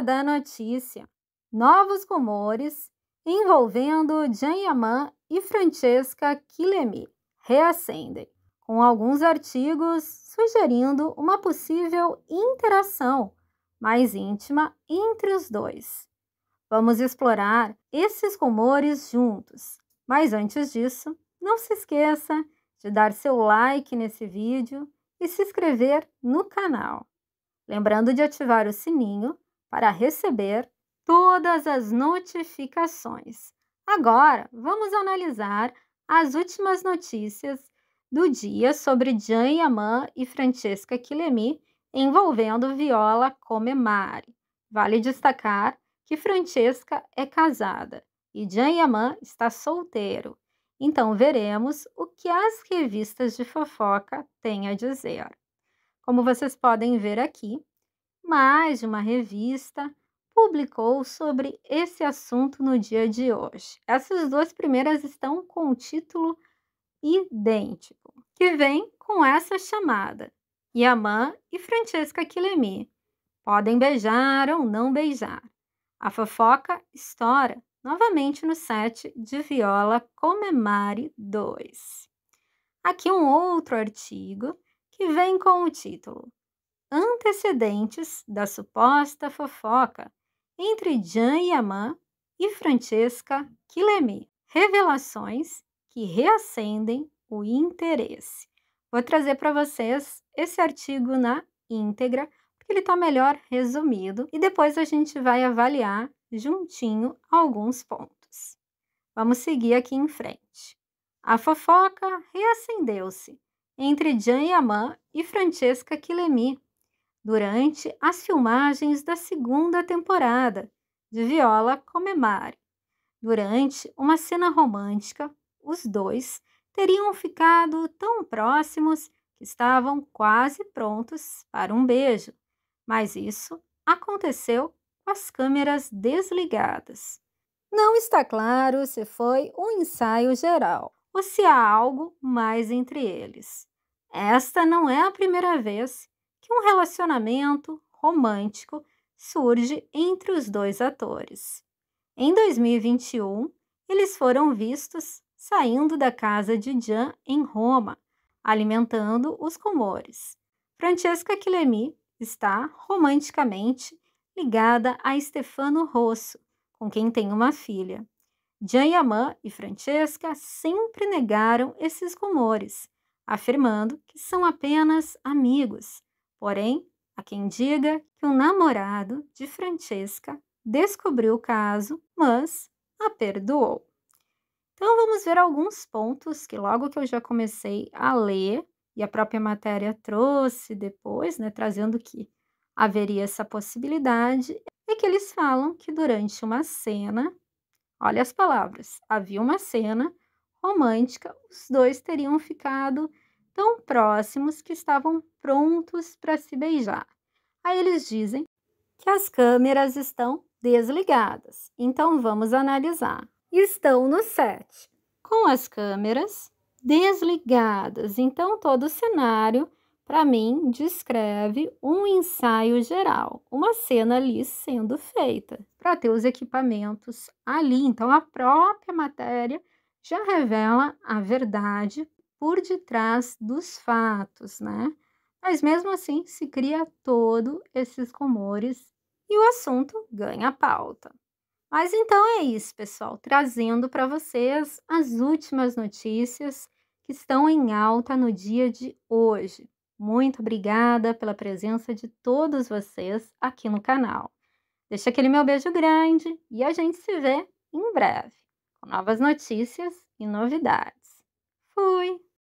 da notícia: novos rumores envolvendo Jan Yaman e Francesca Quilemi reacendem, com alguns artigos sugerindo uma possível interação mais íntima entre os dois. Vamos explorar esses rumores juntos, mas antes disso, não se esqueça de dar seu like nesse vídeo e se inscrever no canal. Lembrando de ativar o sininho para receber todas as notificações. Agora, vamos analisar as últimas notícias do dia sobre Jean Yaman e Francesca Quilemi envolvendo Viola Comemari. Vale destacar que Francesca é casada e Jean Yaman está solteiro. Então veremos o que as revistas de fofoca têm a dizer. Como vocês podem ver aqui, mais uma revista publicou sobre esse assunto no dia de hoje. Essas duas primeiras estão com o título idêntico, que vem com essa chamada: Yaman e Francesca Quilemi. Podem beijar ou não beijar. A fofoca estoura novamente no set de Viola Comemare 2. Aqui um outro artigo que vem com o título antecedentes da suposta fofoca entre Jean e Yaman e Francesca Quilemi. Revelações que reacendem o interesse. Vou trazer para vocês esse artigo na íntegra, porque ele está melhor resumido, e depois a gente vai avaliar juntinho alguns pontos. Vamos seguir aqui em frente. A fofoca reacendeu-se entre Jean Yaman e Francesca Quilemi durante as filmagens da segunda temporada de Viola Comemare. Durante uma cena romântica, os dois teriam ficado tão próximos que estavam quase prontos para um beijo, mas isso aconteceu com as câmeras desligadas. Não está claro se foi um ensaio geral ou se há algo mais entre eles. Esta não é a primeira vez que um relacionamento romântico surge entre os dois atores. Em 2021, eles foram vistos saindo da casa de Jean em Roma, alimentando os rumores. Francesca Quilemi está romanticamente ligada a Stefano Rosso, com quem tem uma filha. Jean Yaman e Francesca sempre negaram esses rumores, afirmando que são apenas amigos, Porém, há quem diga que o namorado de Francesca descobriu o caso, mas a perdoou. Então vamos ver alguns pontos que logo que eu já comecei a ler e a própria matéria trouxe depois, né, trazendo que haveria essa possibilidade, é que eles falam que durante uma cena, olha as palavras, havia uma cena romântica, os dois teriam ficado tão próximos que estavam prontos para se beijar. Aí eles dizem que as câmeras estão desligadas. Então vamos analisar. Estão no set com as câmeras desligadas. Então todo o cenário para mim descreve um ensaio geral, uma cena ali sendo feita para ter os equipamentos ali. Então a própria matéria já revela a verdade por detrás dos fatos, né? Mas mesmo assim se cria todo esses rumores e o assunto ganha pauta. Mas então é isso, pessoal, trazendo para vocês as últimas notícias que estão em alta no dia de hoje. Muito obrigada pela presença de todos vocês aqui no canal. Deixa aquele meu beijo grande e a gente se vê em breve com novas notícias e novidades. Fui!